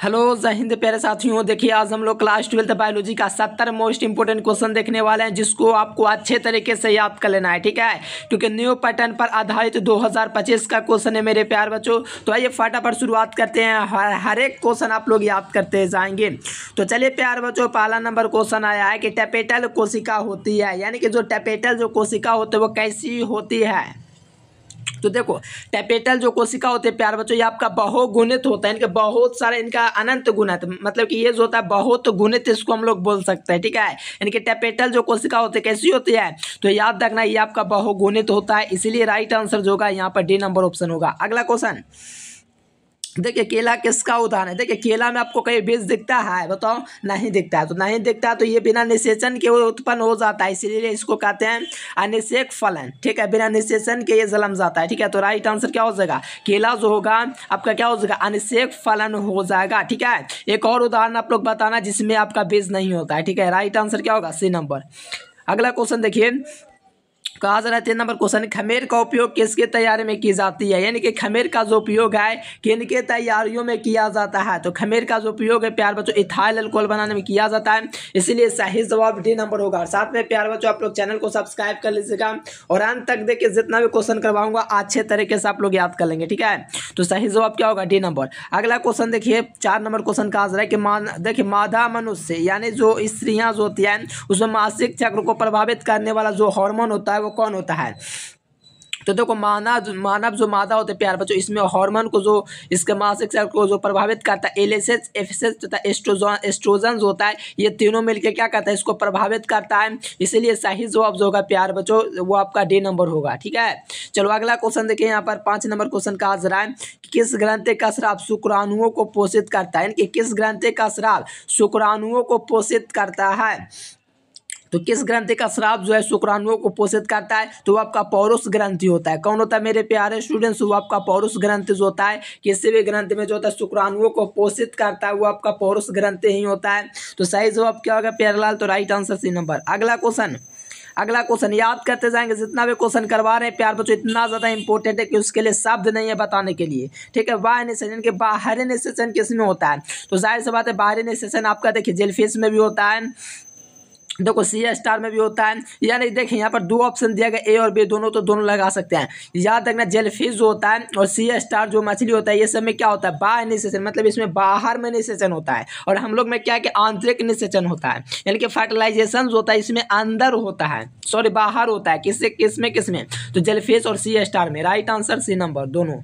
Hello जय हिंद प्यारे साथियों देखिए आज हम लोग क्लास ट्वेल्थ बायोलॉजी का सत्तर मोस्ट इंपोर्टेंट क्वेश्चन देखने वाले हैं जिसको आपको अच्छे तरीके से याद कर लेना है ठीक है क्योंकि न्यू पैटर्न पर आधारित 2025 का क्वेश्चन है मेरे प्यार बच्चों तो आइए फटाफट शुरुआत करते हैं हर हर एक क्वेश्चन आप लोग याद करते जाएंगे तो चलिए प्यार बच्चों पहला नंबर क्वेश्चन आया है कि टेपेटल कोशिका होती है यानी कि जो टेपेटल जो कोशिका होती है वो कैसी होती है तो देखो टैपेटल जो कोशिका होते हैं प्यार बच्चों ये आपका बहुगुणित होता है इनके बहुत सारे इनका अनंत गुणित मतलब कि ये जो होता है बहुत गुणित इसको हम लोग बोल सकते हैं ठीक है इनके टैपेटल जो कोशिका होते हैं कैसी होती है तो याद रखना ये आपका बहुगुणित होता है इसीलिए राइट आंसर जो होगा यहाँ पर डी नंबर ऑप्शन होगा अगला क्वेश्चन देखिए केला किसका उदाहरण है देखिए केला में आपको कहीं बीज दिखता है बताओ नहीं दिखता है तो नहीं दिखता है तो ये बिना निषेचन के उत्पन्न हो जाता है इसीलिए इसको कहते हैं अनिषेक फलन ठीक है बिना निषेचन के ये जलम जाता है ठीक है तो राइट आंसर क्या हो जाएगा केला जो होगा आपका क्या हो जाएगा अनिषेक फलन हो जाएगा ठीक है एक और उदाहरण आप लोग बताना जिसमें आपका बीज नहीं होता है ठीक है राइट आंसर क्या होगा सी नंबर अगला क्वेश्चन देखिए कहा जा रहा है तीन नंबर क्वेश्चन खमेर का उपयोग किसके तैयारी में की जाती है यानी कि खमेर का जो उपयोग है किनके तैयारियों में किया जाता है तो खमेर का जो उपयोग है प्यार बच्चों इथाइल अल्कोहल बनाने में किया जाता है इसीलिए सही जवाब डी नंबर होगा साथ में प्यार बच्चों आप लोग चैनल को सब्सक्राइब कर लीजिएगा और अंत तक देखिए जितना भी क्वेश्चन करवाऊंगा अच्छे तरीके से आप लोग याद कर लेंगे ठीक है तो सही जवाब क्या होगा डी नंबर अगला क्वेश्चन देखिए चार नंबर क्वेश्चन कहा जा रहा है कि देखिए मादा मनुष्य यानी जो स्त्रियाँ जो होती हैं उसमें मासिक चक्र को प्रभावित करने वाला जो हॉर्मोन होता है वो कौन होता है तो देखो मानव मानव जो मादा होते प्यार बच्चों इसमें हार्मोन को जो इसके मानसिक सेल को जो प्रभावित करता है एलेसेस एफसेस तथा एस्ट्रोजन एस्ट्रोजन होता है ये तीनों मिलकर क्या करता है इसको प्रभावित करता है इसीलिए सही जवाब जो होगा प्यार बच्चों वो आपका डी नंबर होगा ठीक है चलो अगला क्वेश्चन देखिए यहाँ पर पाँच नंबर क्वेश्चन का आज रहा है कि किस ग्रंथि का श्राप शुक्राणुओं को पोषित करता है यानी कि किस ग्रंथि का श्राप शुक्राणुओं को पोषित करता है तो किस ग्रंथि का श्राप जो है शुक्राणुओं को पोषित करता है तो आपका पौरुष ग्रंथि होता है कौन होता है मेरे प्यारे स्टूडेंट्स वो आपका पौरुष ग्रंथ जो होता है किसी भी ग्रंथ में जो होता है शुक्राणुओं को पोषित करता है वो आपका पौरुष ग्रंथ ही होता है तो सही जवाब क्या होगा प्यारलाल तो राइट आंसर सी नंबर अगला क्वेश्चन अगला क्वेश्चन याद करते जाएंगे जितना भी क्वेश्चन करवा रहे हैं प्यार बच्चों इतना ज़्यादा इंपॉर्टेंट है कि उसके लिए शब्द नहीं है बताने के लिए ठीक है वाह निषेचन के बाहरी निशेषण किस में होता है तो जाहिर सी बात है बाहरी निशेषण आपका देखिए जेलफिश में भी होता है देखो सी स्टार में भी होता है यानी देखिए यहाँ पर दो ऑप्शन दिया गया ए और बी दोनों तो दोनों लगा सकते हैं याद रखना जेल फिज होता है और सी स्टार जो मछली होता है ये सब में क्या होता है बाहर निषेचन मतलब इसमें बाहर में निषेचन होता है और हम लोग में क्या है कि आंतरिक निषेचन होता है यानी कि फर्टिलाइजेशन जो होता है इसमें अंदर होता है सॉरी बाहर होता है किससे किस में किस में तो जेलफिश और सी स्टार में राइट आंसर सी नंबर दोनों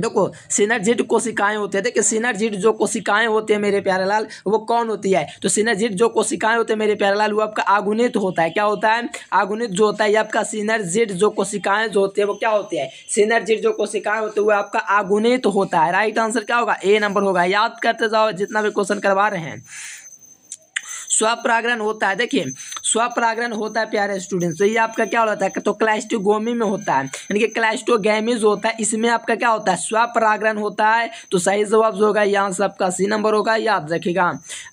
देखो सिनर्जिड कोशिकाएं होते हैं देखिए सिनर्जिड जो कोशिकाएं होते हैं मेरे प्यारे लाल वो कौन होती है तो सिनर्जिड जो कोशिकाएं होते हैं मेरे प्यारे लाल वो आपका आगुनित होता है क्या होता है आगुनित जो होता है आपका सिनर्जिड जो कोशिकाएं जो होती है वो क्या होती है सिनर्जिड जो कोशिकाएं होते हैं वो आपका आगुनित होता है राइट आंसर क्या होगा ए नंबर होगा याद करते जाओ जितना भी क्वेश्चन करवा रहे हैं स्वप्रागरण होता है देखिए स्वपरागरण होता है प्यारे स्टूडेंट्स तो ये आपका क्या होता है तो क्लाइस्टोगोमी में होता है यानी कि क्लाइस्टोगैमिज होता है इसमें आपका क्या होता है स्वपरागरण होता है तो सही जवाब जो होगा यहाँ से आपका सी नंबर होगा याद रखेगा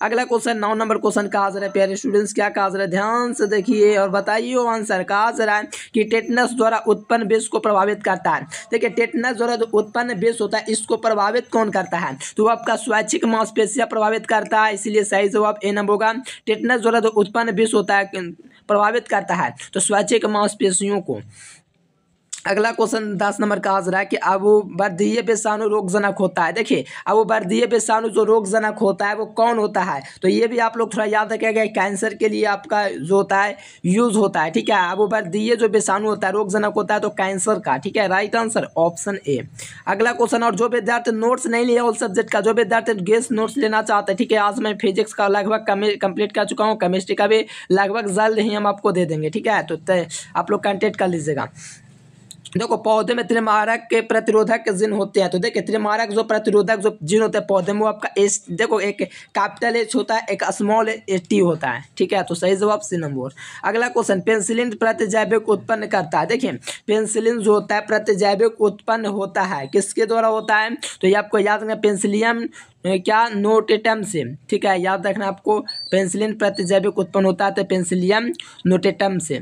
अगला क्वेश्चन नौ नंबर क्वेश्चन का आंसर है प्यारे स्टूडेंट्स क्या का आंसर है ध्यान से देखिए और बताइए आंसर का आंसर है कि टेटनस द्वारा उत्पन्न बेस को प्रभावित करता है देखिए टेटनस द्वारा जो उत्पन्न बेस होता है इसको प्रभावित कौन करता है तो आपका स्वैच्छिक मांसपेशिया प्रभावित करता है इसलिए सही जवाब ए नंबर होगा टेटनस द्वारा जो उत्पन्न बेस होता है प्रभावित करता है तो स्वैच्छिक मांसपेशियों को अगला क्वेश्चन दस नंबर का आज रहा है कि अब वर्दीय बेसानु रोगजनक होता है देखिए अब वर्दीय बेसानु जो रोगजनक होता है वो कौन होता है तो ये भी आप लोग थोड़ा याद रखेगा कैंसर के लिए आपका जो होता है यूज होता है ठीक है अब वर्दीय जो बेसानु होता है रोगजनक होता है तो कैंसर का ठीक है राइट आंसर ऑप्शन ए अगला क्वेश्चन और जो विद्यार्थी नोट्स नहीं लिया उस सब्जेक्ट का जो विद्यार्थी गेस नोट्स लेना चाहते हैं ठीक है आज मैं फिजिक्स का लगभग कंप्लीट कर चुका हूँ केमिस्ट्री का भी लगभग जल्द ही हम आपको दे देंगे ठीक है तो आप लोग कंटेक्ट कर लीजिएगा देखो पौधे में त्रिमारक के प्रतिरोधक जिन होते हैं तो देखे त्रिमारक जो प्रतिरोधक जो जिन होते हैं पौधे में वो आपका एस देखो एक कैपिटल एच होता है एक स्मॉल एच टी होता है ठीक है तो सही जवाब सी नंबर अगला क्वेश्चन पेंसिलिन प्रतिजैविक उत्पन्न करता है देखिए पेंसिलिन जो होता है प्रतिजैविक उत्पन्न होता है किसके द्वारा होता है तो ये आपको याद रखना पेंसिलियम क्या नोटेटम से ठीक है याद रखना आपको पेंसिलिन प्रतिजैविक उत्पन्न होता है तो पेंसिलियम नोटेटम से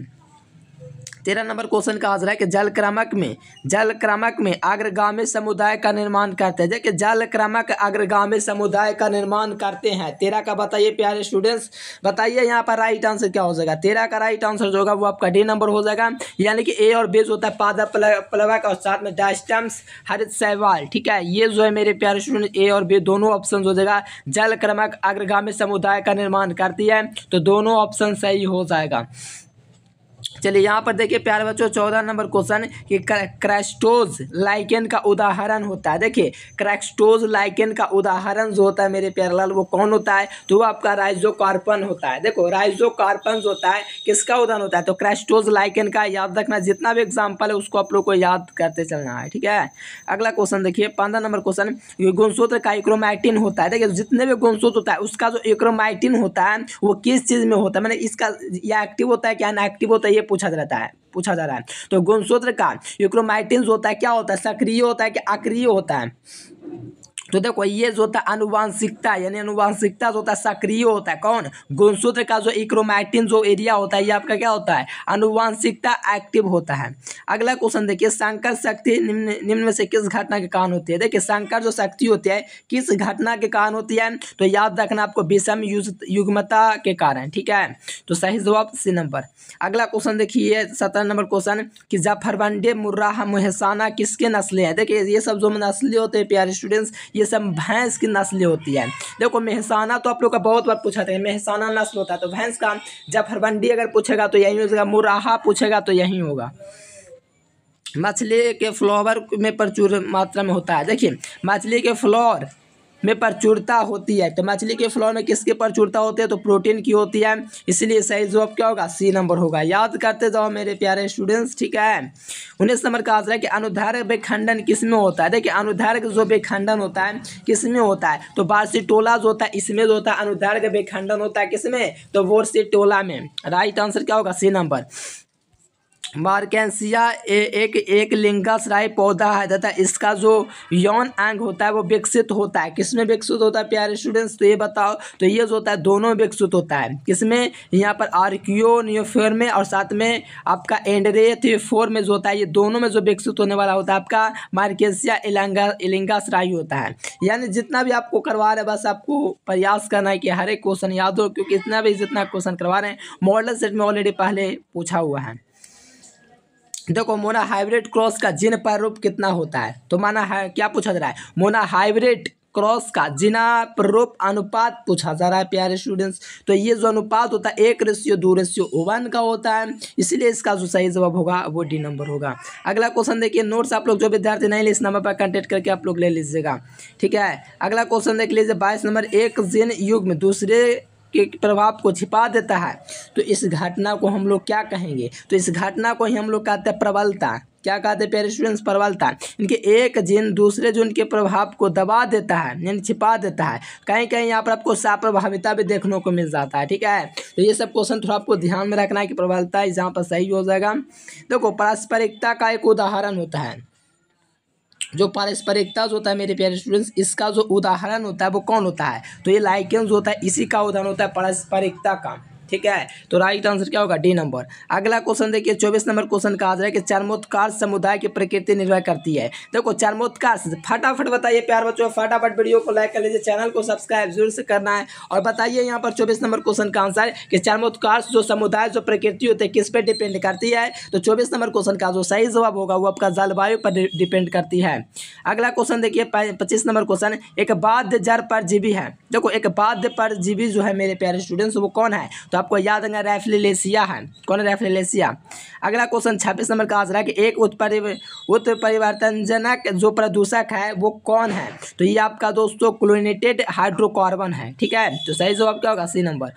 तेरह नंबर क्वेश्चन का आंसर है कि जल क्रमक में जल क्रमक में अग्रगामी समुदाय का निर्माण करते हैं देखिए जल क्रमक अग्रगामी समुदाय का निर्माण करते हैं तेरह का बताइए प्यारे स्टूडेंट्स बताइए यहाँ पर राइट आंसर क्या हो जाएगा तेरह का राइट आंसर जो होगा वो आपका डी नंबर हो जाएगा यानी कि ए और बेज होता है पादा प्लवक और साथ में डास्टम्स हरित सहवाल ठीक है ये जो है मेरे प्यारे स्टूडेंट ए और बे दोनों ऑप्शन हो जाएगा जल क्रमक अग्रगामी समुदाय का निर्माण करती है तो दोनों ऑप्शन सही हो जाएगा चलिए यहाँ पर देखिए प्यारे बच्चों चौदह नंबर क्वेश्चन कि क्रैक्स्टोज लाइकेन का उदाहरण होता है देखिए क्रैक्स्टोज लाइकेन का उदाहरण जो होता है मेरे प्यारे लाल वो कौन होता है तो वो आपका राइजो कार्पन होता है देखो राइजो कार्पन होता है किसका उदाहरण होता है तो क्रैक्स्टोज लाइकेन का याद रखना जितना भी एग्जाम्पल है उसको आप लोग को याद करते चलना है ठीक है अगला क्वेश्चन देखिए पंद्रह नंबर क्वेश्चन गुणसूत्र का इक्रोमाइटिन होता है देखिए जितने भी गुणसूत्र होता है उसका जो इक्रोमाइटिन होता है वो किस चीज़ में होता है मैंने इसका या एक्टिव होता है क्या अनएक्टिव होता है ये पूछा जाता है पूछा जा रहा है तो गुणसूत्र का यूक्रोमाइटिन होता है क्या होता है सक्रिय होता है कि अक्रिय होता है तो देखो ये जो होता है अनुवांशिकता यानी अनुवांशिकता जो होता है सक्रिय होता है कौन गुणसूत्र का जो इक्रोमैटिन जो एरिया होता है ये आपका क्या होता है अनुवांशिकता एक्टिव होता है अगला क्वेश्चन देखिए संकर शक्ति निम्न निम्न में से किस घटना के कारण होती है देखिए संकर जो शक्ति होती है किस घटना के कारण होती है तो याद रखना आपको विषम युग्मता के कारण ठीक है तो सही जवाब सी नंबर अगला क्वेश्चन देखिए सत्रह नंबर क्वेश्चन कि जफरबंडे मुर्राह मुहसाना किसके नस्लें हैं देखिए ये सब जो नस्लें होते हैं प्यारे स्टूडेंट्स ये सब भैंस की नस्लें होती है देखो मेहसाना तो आप लोग का बहुत बार पूछा था मेहसाना नस्ल होता है तो भैंस का जफरबंडी अगर पूछेगा तो यही होगा मुराहा पूछेगा तो यही होगा मछली के फ्लोवर में प्रचुर मात्रा में होता है देखिए मछली के फ्लोर में प्रचुरता होती है तो मछली के फ्लो में किसकी प्रचुरता होती है तो प्रोटीन की होती है इसलिए सही जवाब क्या होगा सी नंबर होगा याद करते जाओ मेरे प्यारे स्टूडेंट्स ठीक है उन्नीस नंबर का आंसर है कि अनुधारक विखंडन किस में होता है देखिए अनुधारक जो विखंडन होता है किस में होता है तो बारसी टोला जो होता है इसमें जो होता है अनुधारक विखंडन होता है किस तो में तो टोला में राइट आंसर क्या होगा सी नंबर मार्केंसिया एक एक एकलिंगाश्राई पौधा है तथा इसका जो यौन अंग होता है वो विकसित होता है किसमें विकसित होता है प्यारे स्टूडेंट्स तो ये बताओ तो ये जो होता है दोनों विकसित होता है किसमें यहाँ पर आर्क्यो न्योफोर में और साथ में आपका एंडरेथियोफोर में जो होता है ये दोनों में जो विकसित होने वाला होता है आपका मार्केंसिया इलांगा इलिंगाश्राई होता है यानी जितना भी आपको करवा रहे बस आपको प्रयास करना है कि हर एक क्वेश्चन याद हो क्योंकि इतना भी जितना क्वेश्चन करवा रहे हैं मॉडल सेट में ऑलरेडी पहले पूछा हुआ है देखो मोना हाइब्रिड क्रॉस का जिन प्रारूप कितना होता है तो माना है क्या पूछा जा रहा है मोना हाइब्रिड क्रॉस का जिना प्ररूप अनुपात पूछा जा रहा है प्यारे स्टूडेंट्स तो ये जो अनुपात होता है एक रेशियो दो रेशियो वन का होता है इसलिए इसका जो सही जवाब होगा वो डी नंबर होगा अगला क्वेश्चन देखिए नोट्स आप लोग जो विद्यार्थी नहीं ले इस नंबर पर कंटेक्ट करके आप लोग ले लीजिएगा ठीक है अगला क्वेश्चन देख लीजिए बाईस नंबर एक जिन युग में दूसरे के प्रभाव को छिपा देता है तो इस घटना को हम लोग क्या कहेंगे तो इस घटना को ही हम लोग कहते हैं प्रबलता क्या कहते हैं पेरिस्टूडेंट्स प्रबलता इनके एक जिन दूसरे जिन के प्रभाव को दबा देता है यानी छिपा देता है कहीं कहीं यहाँ पर आपको साप्रभाविता भी देखने को मिल जाता है ठीक है तो ये सब क्वेश्चन थोड़ा आपको ध्यान में रखना है कि प्रबलता यहाँ पर सही हो जाएगा देखो पारस्परिकता का एक उदाहरण होता है जो जो होता है मेरे प्यारे स्टूडेंट्स इसका जो उदाहरण होता है वो कौन होता है तो ये लाइकेंस होता है इसी का उदाहरण होता है पारस्परिकता का ठीक है तो राइट आंसर क्या होगा डी नंबर अगला क्वेश्चन देखिए चौबीस नंबर क्वेश्चन का आंसर है कि चर्मोत्कार समुदाय की प्रकृति निर्भर करती है देखो चर्मोत्कार फटाफट बताइए प्यार बच्चों फटाफट वीडियो को लाइक कर लीजिए चैनल को सब्सक्राइब जरूर से करना है और बताइए यहाँ पर चौबीस नंबर क्वेश्चन का आंसर कि चर्मोत्कार जो समुदाय जो प्रकृति होती है किस पर डिपेंड करती है तो चौबीस नंबर क्वेश्चन का जो सही जवाब होगा वो आपका जलवायु पर डिपेंड करती है अगला क्वेश्चन देखिए पच्चीस नंबर क्वेश्चन एक बाद जर पर जीवी है देखो एक बाध्य पर जीवी जो है मेरे प्यारे स्टूडेंट्स वो कौन है तो आपको याद रखना रेफ्लेलेसिया है कौन है रेफ्लेलेसिया अगला क्वेश्चन छब्बीस नंबर का आंसर रहा है कि एक उत्परि उत्परिवर्तनजनक जो प्रदूषक है वो कौन है तो ये आपका दोस्तों क्लोरिनेटेड हाइड्रोकार्बन है ठीक है तो सही जवाब क्या होगा सी नंबर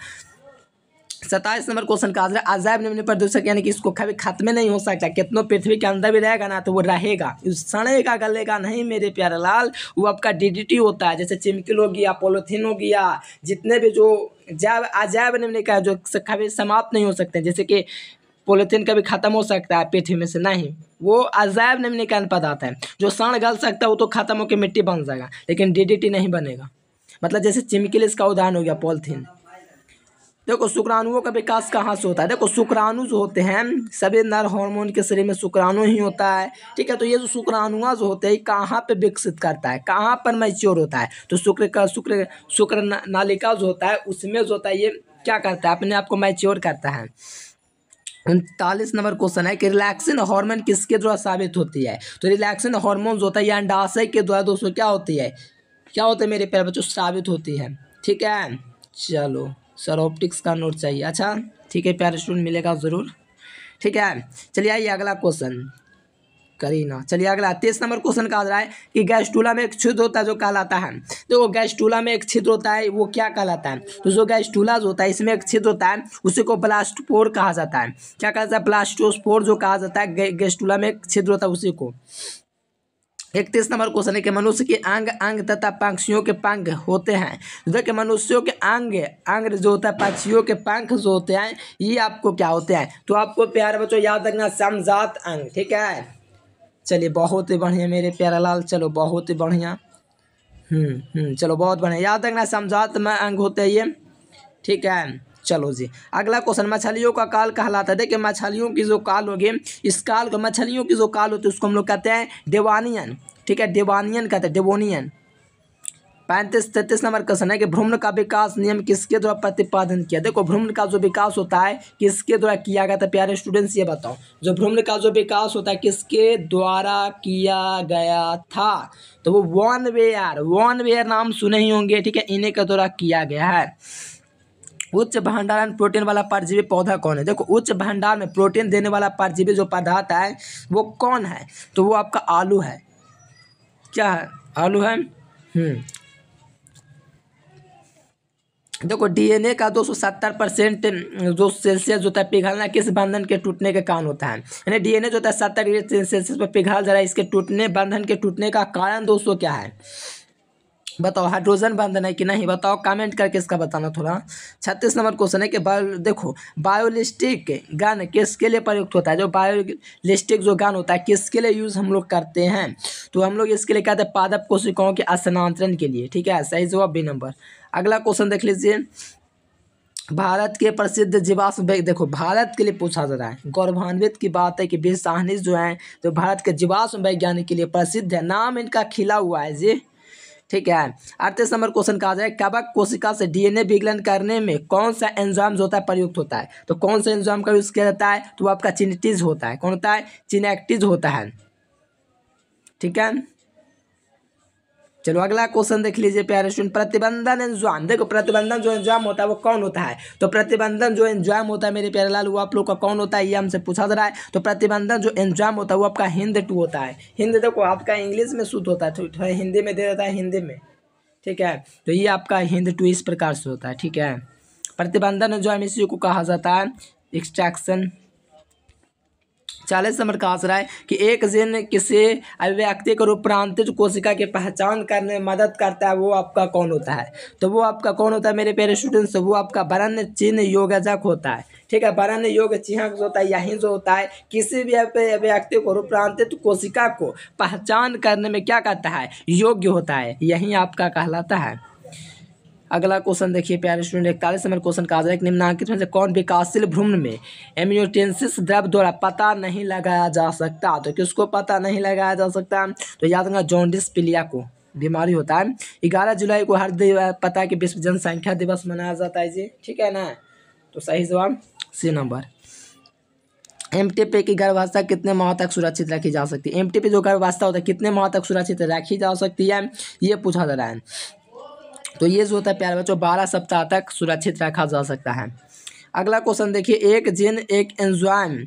सत्ताईस नंबर क्वेश्चन का आंसर अजायब निम्न प्रदूषक यानी कि इसको कभी खत्म नहीं हो सकता कितनों पृथ्वी के अंदर भी रहेगा ना तो वो रहेगा सड़ेगा गलेगा नहीं मेरे प्यारे लाल वो आपका डीडीटी होता है जैसे चिमकिल हो गया पोलोथीन हो गया जितने भी जो जैव अजैब निम्न का जो कभी समाप्त नहीं हो सकते जैसे कि पोलिथीन कभी खत्म हो सकता है पृथ्वी में से नहीं वो अजैब निम्न का पदार्थ है जो सण गल सकता है वो तो खत्म होकर मिट्टी बन जाएगा लेकिन डी नहीं बनेगा मतलब जैसे चिमकिल इसका उदाहरण हो गया पॉलिथीन देखो शुक्राणुओं का विकास कहाँ से होता है देखो शुक्राणु जो होते हैं सभी नर हार्मोन के शरीर में शुक्राणु ही होता है ठीक है तो ये जो शुक्राणुआ जो होते हैं कहाँ पे विकसित करता है कहाँ पर मैच्योर होता है तो शुक्र का शुक्र शुक्र नालिका जो होता है उसमें जो होता है ये क्या करता है अपने आप को मैच्योर करता है उनतालीस नंबर क्वेश्चन है कि रिलैक्सिन हार्मोन किसके द्वारा साबित होती है तो रिलैक्सिन हार्मोन जो होता है ये अंडाशय के द्वारा दोस्तों क्या होती है क्या होता है मेरे प्यारे बच्चों साबित होती है ठीक है चलो सर ऑप्टिक्स का नोट चाहिए अच्छा ठीक है प्यारे स्टूडेंट मिलेगा ज़रूर ठीक है चलिए आइए अगला क्वेश्चन करीना चलिए अगला तेईस नंबर क्वेश्चन का आ रहा है कि गैस्टूला में एक छिद्र होता है जो कहलाता है देखो तो गैस्टूला में एक छिद्र होता है वो क्या कहलाता है तो जो गैस्टूला जो होता है इसमें एक छिद्र होता है उसी को प्लास्टोपोर कहा जाता है क्या कहा जाता है प्लास्टोस्पोर जो कहा जाता है गैस्टूला में एक छिद्र होता है उसी को इकतीस नंबर क्वेश्चन है कि मनुष्य के अंग अंग तथा पंक्षियों के पंख होते हैं तो देखिए मनुष्यों के अंग अंग जो होता है पक्षियों के पंख जो होते हैं ये आपको क्या होते हैं तो आपको प्यारे बच्चों याद रखना समझात अंग ठीक है चलिए बहुत ही बढ़िया मेरे प्यारा लाल चलो बहुत ही बढ़िया हम्म हम्म चलो बहुत बढ़िया याद रखना समझात में अंग होते हैं ये ठीक है चलो जी अगला क्वेश्चन मछलियों का काल कहलाता है देखिए मछलियों की जो काल होगी इस काल को मछलियों की जो काल होती है उसको हम लोग कहते हैं देवानियन ठीक है देवानियन कहते हैं डेवोनियन पैंतीस तैंतीस नंबर क्वेश्चन है कि भ्रमण का विकास नियम किसके द्वारा प्रतिपादन किया देखो भ्रमण का जो विकास होता है किसके द्वारा किया गया था प्यारे स्टूडेंट्स ये बताओ जो भ्रमण का जो विकास होता है किसके द्वारा किया गया था तो वो वन वेयर वन वेयर नाम सुने ही होंगे ठीक है इन्हीं के द्वारा किया गया है उच्च भंडारण प्रोटीन वाला परजीवी पौधा कौन है देखो उच्च भंडार में प्रोटीन देने वाला परजीवी जो पदार्थ है वो कौन है तो वो आपका आलू है क्या है आलू है हम्म। देखो डीएनए का 270 परसेंट जो सेल्सियस जो है पिघलना किस बंधन के टूटने के कारण होता है यानी डीएनए जो है सत्तर डिग्री सेल्सियस पर पिघल जा रहा है इसके टूटने बंधन के टूटने का कारण दोस्तों क्या है बताओ हाइड्रोजन बंधन है कि नहीं बताओ कमेंट करके इसका बताना थोड़ा छत्तीस नंबर क्वेश्चन है कि बायो देखो बायोलिस्टिक गन किसके लिए प्रयुक्त होता है जो बायोलिस्टिक जो गन होता है किसके लिए यूज़ हम लोग करते हैं तो हम लोग इसके लिए कहते हैं पादप कोशिकाओं के स्थानांतरण के लिए ठीक है सही जवाब बी नंबर अगला क्वेश्चन देख लीजिए भारत के प्रसिद्ध जीवाश्म देखो भारत के लिए पूछा जा रहा है गौरवान्वित की बात है कि बीर साहनी जो हैं तो भारत के जीवाश्म वैज्ञानिक के लिए प्रसिद्ध है नाम इनका खिला हुआ है जी ठीक है अड़तीस नंबर क्वेश्चन कहा जाए कबक कोशिका से डीएनए विघलन करने में कौन सा एंजाम होता है प्रयुक्त होता है तो कौन सा एंजाम का यूज़ किया जाता है तो आपका चिनेटिज होता है कौन होता है चिनेक्टिज होता है ठीक है चलो अगला क्वेश्चन देख लीजिए प्यारे स्टूडेंट प्रतिबंधन एंजाम देखो प्रतिबंधन जो एंजाम होता है वो कौन होता है तो प्रतिबंधन जो एंजाम होता है मेरे प्यारे लाल वो आप लोग का कौन होता है ये हमसे पूछा जा रहा है तो प्रतिबंधन जो एंजाम होता है वो आपका हिंद टू होता है हिंद देखो आपका इंग्लिश में शुद्ध होता है तो हिंदी में दे देता है हिंदी में ठीक है तो ये आपका हिंद टू इस प्रकार से होता है ठीक है प्रतिबंधन एंजाम इसी को कहा जाता है एक्सट्रैक्शन चालीस नंबर का आंसर है कि एक जिन किसी अभिव्यक्ति करो रूपांतरित कोशिका की पहचान करने में मदद करता है वो आपका कौन होता है तो वो आपका कौन होता है मेरे प्यारे स्टूडेंट्स वो आपका वर्ण चिन्ह योगजक होता है ठीक है वर्ण योग चिन्ह जो होता है यही जो होता है किसी भी अभिव्यक्ति को रूपांतरित कोशिका को पहचान करने में क्या करता है योग्य होता है यही आपका कहलाता है अगला क्वेश्चन देखिए प्यारे स्टूडेंट इकतालीस नंबर क्वेश्चन का आंसर निम्नांकित में से कौन विकासशील भ्रूण में एम्योटेंसिस द्रव द्वारा पता नहीं लगाया जा सकता तो किसको पता नहीं लगाया जा सकता तो याद रखना जॉन्डिस पिलिया को बीमारी होता है ग्यारह जुलाई को हर पता है कि विश्व जनसंख्या दिवस मनाया जाता है जी ठीक है ना तो सही जवाब सी नंबर एम टी की गर्भावस्था कितने माह तक सुरक्षित रखी जा सकती है एम टी जो गर्भावस्था होता है कितने माह तक सुरक्षित रखी जा सकती है ये पूछा जा रहा है तो ये जो होता है प्यारे बच्चों बारह सप्ताह तक सुरक्षित रखा जा सकता है अगला क्वेश्चन देखिए एक जिन एक एंजाइम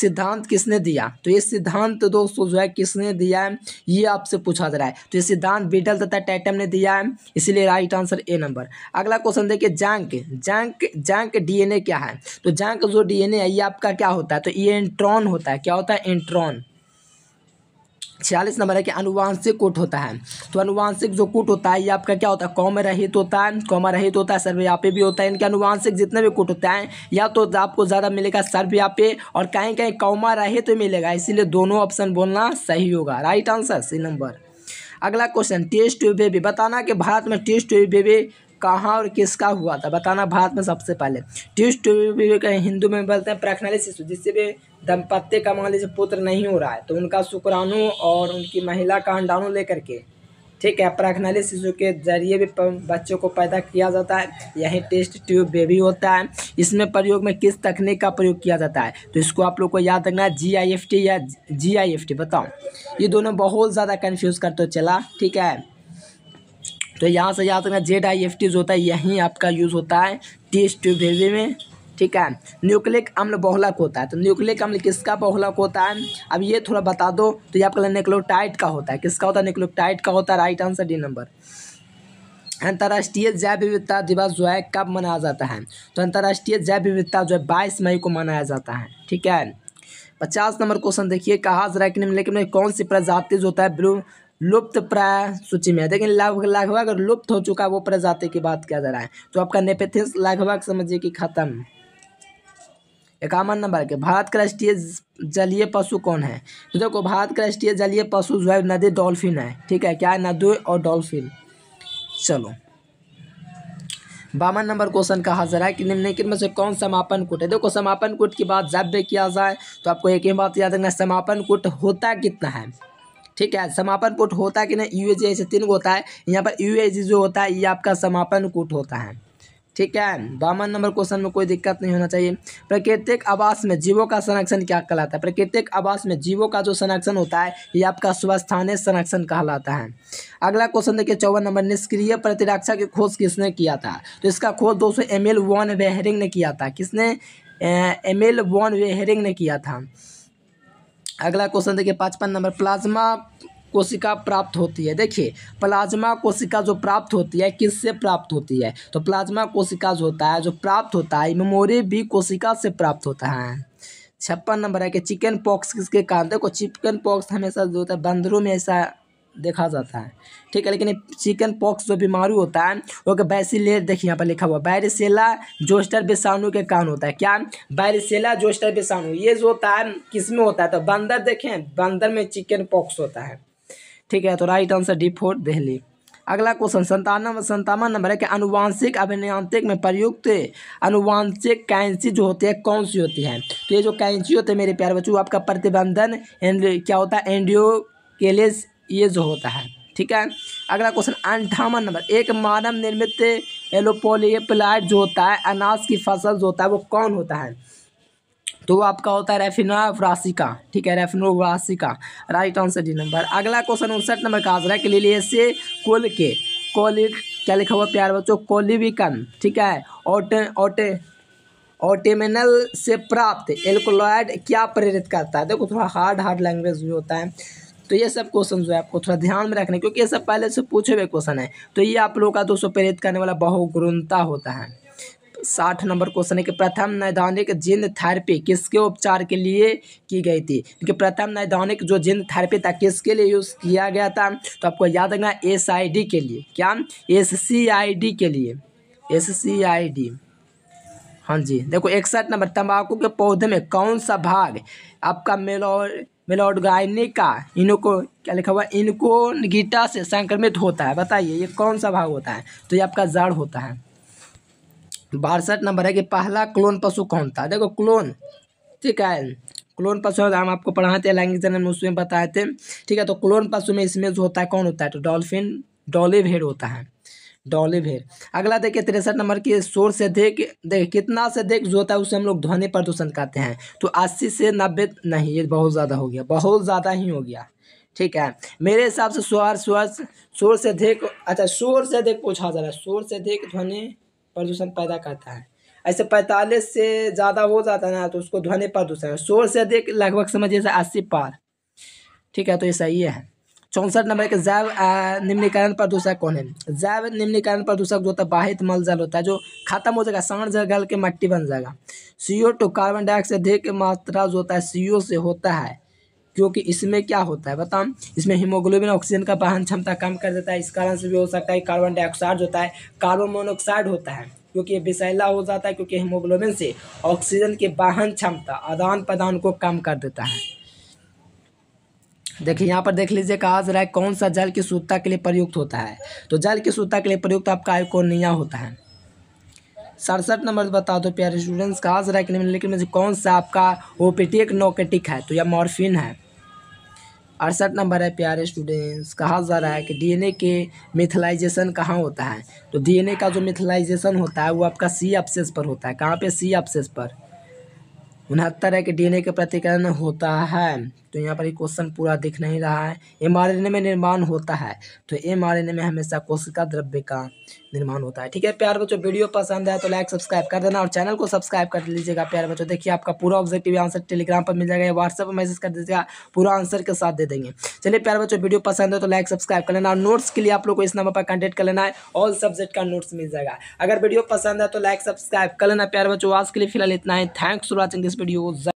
सिद्धांत किसने दिया तो ये सिद्धांत दोस्तों जो है किसने दिया है ये आपसे पूछा जा रहा है तो ये सिद्धांत बिडल तथा टैटम ने दिया है इसलिए राइट आंसर ए नंबर अगला क्वेश्चन देखिए जैंक जैंक जैंक डीएनए क्या है तो जैंक जो डीएनए है ये आपका क्या होता है तो ये एंट्रॉन होता है क्या होता है एंट्रॉन छियालीस नंबर है कि अनुवांशिक कोट होता है तो अनुवांशिक जो कोट होता है ये आपका क्या होता है कौम रहित होता है कौम रहित होता है सर्वव्यापी भी होता है इनके अनुवांशिक जितने भी कोट होते हैं या तो आपको ज़्यादा मिलेगा सर्वव्यापी और कहीं कहीं कौमा रहित तो मिलेगा इसीलिए दोनों ऑप्शन बोलना सही होगा राइट आंसर सी नंबर अगला क्वेश्चन टेस्ट बेबी बताना कि भारत में टेस्ट बेबी कहाँ और किसका हुआ था बताना भारत में सबसे पहले ट्यूस्ट हिंदू में बोलते हैं प्रखनली शिशु जिससे भी दंपत्य का मान लीजिए पुत्र नहीं हो रहा है तो उनका शुक्राणु और उनकी महिला का अंडाणु लेकर के ठीक है प्रखनली शिशु के जरिए भी बच्चों को पैदा किया जाता है यही टेस्ट ट्यूब बेबी होता है इसमें प्रयोग में किस तकनीक का प्रयोग किया जाता है तो इसको आप लोग को याद रखना है जी आई एफ टी या जी आई एफ टी बताओ ये दोनों बहुत ज़्यादा कन्फ्यूज़ करते चला ठीक है तो यहाँ से यहाँ तक जेड आई एफ टी जो होता है यहीं आपका यूज़ होता है टेस्ट बेबी में ठीक है न्यूक्लिक अम्ल बहुलक होता है तो न्यूक्लिक अम्ल किसका बहुलक होता है अब ये थोड़ा बता दो तो ये आपका निक्लोटाइट का होता है किसका होता है निक्लोटाइट का होता है राइट आंसर डी नंबर अंतर्राष्ट्रीय जैव विविधता दिवस जो है कब मनाया जाता है तो अंतर्राष्ट्रीय जैव विविधता जो है बाईस मई को मनाया जाता है ठीक है पचास नंबर क्वेश्चन देखिए कहा जरा कि निम्नलिखित में कौन सी प्रजाति जो होता है ब्लू लुप्त प्राय सूची में है लेकिन लगभग अगर लुप्त हो चुका वो प्रजाति की बात किया जा रहा है तो आपका नेपेथिस लगभग समझिए कि खत्म इक्यावन नंबर के भारत का राष्ट्रीय जलीय पशु कौन है तो देखो भारत का राष्ट्रीय जलीय पशु जो है नदी डॉल्फिन है ठीक है क्या है नदी और डॉल्फिन चलो बावन नंबर क्वेश्चन कहा जा रहा है कि निम्नलिखित में से कौन समापन कुट है देखो समापन कुट की बात जब भी किया जाए तो आपको एक ही बात याद रखना समापन कुट होता कितना है ठीक है समापन कूट होता है कि नहीं यूएजी ऐसे तीन गो होता है यहाँ पर यू जो होता है ये आपका समापन कूट होता है ठीक है बावन नंबर क्वेश्चन में कोई दिक्कत नहीं होना चाहिए प्राकृतिक आवास में जीवों का संरक्षण क्या कहलाता है प्राकृतिक आवास में जीवों का जो संरक्षण होता है ये आपका स्वस्थानीय संरक्षण कहलाता है अगला क्वेश्चन देखिए चौवन नंबर निष्क्रिय प्रतिरक्षा की खोज किसने किया था तो इसका खोज दो सौ एम एल वॉन वेहरिंग ने किया था किसने एम एल वॉन वेहरिंग ने किया था अगला क्वेश्चन देखिए पाँचपन नंबर प्लाज्मा कोशिका प्राप्त होती है देखिए प्लाज्मा कोशिका जो प्राप्त होती है किससे प्राप्त होती है तो प्लाज्मा कोशिका जो होता है जो प्राप्त होता है मेमोरी भी कोशिका से प्राप्त होता है छप्पन नंबर है कि चिकन पॉक्स किसके कारण देखो चिकन पॉक्स हमेशा जो होता है बंदरों में ऐसा देखा जाता है ठीक है लेकिन चिकन पॉक्स जो बीमारी होता है वो बैसिले देखिए यहाँ पर लिखा हुआ बैरिसेला जोस्टर बेसाणु के कारण होता है क्या बैरिसेला जोस्टर बेसाणु ये जो होता है किस में होता है तो बंदर देखें बंदर में चिकन पॉक्स होता है ठीक है तो right answer D four Delhi अगला क्वेश्चन संतावन संतावन नंबर है कि अनुवांशिक अभियांत्रिक में प्रयुक्त अनुवांशिक कैंसी जो होती है कौन सी होती है तो ये जो कैंची होते हैं मेरे प्यार बच्चों आपका प्रतिबंधन क्या होता है एंडियो केलेस ये जो होता है ठीक है अगला क्वेश्चन अंठावन नंबर एक मानव निर्मित एलोपोलियप्लाइट जो होता है अनाज की फसल जो होता है वो कौन होता है तो वो आपका होता है रेफिना ठीक है रेफिनो राइट आंसर डी नंबर अगला क्वेश्चन उनसठ नंबर का आंसर है क्लिलियसे कुल के कोली क्या लिखा हुआ प्यार बच्चों कोलिविकन ठीक है ओटे ओटे ओटेमिनल से प्राप्त एल्कोलॉयड क्या प्रेरित करता है देखो थोड़ा हार्ड हार्ड लैंग्वेज भी होता है तो ये सब क्वेश्चन जो है आपको थोड़ा ध्यान में रखना क्योंकि ये सब पहले से पूछे हुए क्वेश्चन है तो ये आप लोगों का दोस्तों प्रेरित करने वाला बहुगुणता होता है साठ नंबर क्वेश्चन है कि प्रथम नैदानिक जिन थेरेपी किसके उपचार के लिए की गई थी क्योंकि प्रथम नैदानिक जो जिन थेरेपी था किसके लिए यूज़ किया गया था तो आपको याद रखना एस आई डी के लिए क्या एस सी आई डी के लिए एस सी आई डी हाँ जी देखो इकसठ नंबर तंबाकू के पौधे में कौन सा भाग आपका मेलो मेलॉड गायनिका इनको क्या लिखा हुआ इनको गीटा से संक्रमित होता है बताइए ये कौन सा भाग होता है तो ये आपका जड़ होता है बासठ नंबर है कि पहला क्लोन पशु कौन था देखो क्लोन ठीक है क्लोन पशु हम आपको पढ़ाते हैं लैंग्वेज में उसमें बताए थे ठीक है तो क्लोन पशु में इसमें जो होता है कौन होता है तो डॉल्फिन डॉलीव हेड होता है डौली भेर अगला देखिए तिरसठ नंबर की शोर से अधिक देखिए कितना से अधिक जो होता है उसे हम लोग ध्वनि प्रदूषण कहते हैं तो अस्सी से नब्बे नहीं ये बहुत ज़्यादा हो गया बहुत ज़्यादा ही हो गया ठीक है मेरे हिसाब से स्वर स्वर शोर से अधिक अच्छा शोर से अधिक पूछा जा रहा है शोर से अधिक ध्वनि प्रदूषण पैदा करता है ऐसे पैंतालीस से ज़्यादा हो जाता है ना तो उसको ध्वनि प्रदूषण शोर से अधिक लगभग समझिए अस्सी पार ठीक है तो ये सही है चौंसठ नंबर के जैव निम्नीकरण प्रदूषक कौन है जैव निम्नीकरण प्रदूषक जो होता है बाहित मल जल होता है जो खत्म हो जाएगा सांड जल गल के मट्टी बन जाएगा सीओ टू कार्बन डाइऑक्साइड अधिक मात्रा जो होता है सीओ से होता है क्योंकि इसमें क्या होता है बताओ इसमें हीमोग्लोबिन ऑक्सीजन का वाहन क्षमता कम कर देता है इस कारण से भी हो सकता है कार्बन डाइऑक्साइड होता है कार्बन मोनोऑक्साइड होता है क्योंकि विषैला हो जाता है क्योंकि हीमोग्लोबिन से ऑक्सीजन के वाहन क्षमता आदान प्रदान को कम कर देता है देखिए यहाँ पर देख लीजिए कहा जा रहा है कौन सा जल की शुद्धता के लिए प्रयुक्त होता है तो जल की शुद्धता के लिए प्रयुक्त आपका आयकोनिया होता है सड़सठ नंबर बता दो तो प्यारे स्टूडेंट्स कहा जा रहा है कि मुझे कौन सा आपका ओपेटिक नोकेटिक है तो यह मॉर्फिन है अड़सठ नंबर है प्यारे स्टूडेंट्स कहा जा रहा है कि डीएनए के मिथिलाइजेशन कहाँ होता है तो डीएनए का जो मिथिलाइजेशन होता है वो आपका सी अपसेस पर होता है कहाँ पे सी अपसेस पर उनहत्तर है कि डीएनए के प्रतिकरण होता है तो यहाँ पर ये क्वेश्चन पूरा दिख नहीं रहा है एमआरएनए में निर्माण होता है तो एमआरएनए में हमेशा कोशिका द्रव्य का निर्माण होता है ठीक है प्यार बच्चों वीडियो पसंद है तो लाइक सब्सक्राइब कर देना और चैनल को सब्सक्राइब कर लीजिएगा प्यार बच्चों देखिए आपका पूरा ऑब्जेक्टिव आंसर टेलीग्राम पर मिल जाएगा या व्हाट्सएप पर मैसेज कर दीजिएगा पूरा आंसर के साथ दे देंगे चलिए प्यार बच्चों वीडियो पसंद है तो लाइक सब्सक्राइब कर लेना और नोट्स के लिए आप लोग को इस नंबर पर कॉन्टेक्ट कर लेना है ऑल सब्जेक्ट का नोट्स मिल जाएगा अगर वीडियो पसंद है तो लाइक सब्सक्राइब कर लेना प्यार बच्चों आज के लिए फिलहाल इतना ही thanks for watching this video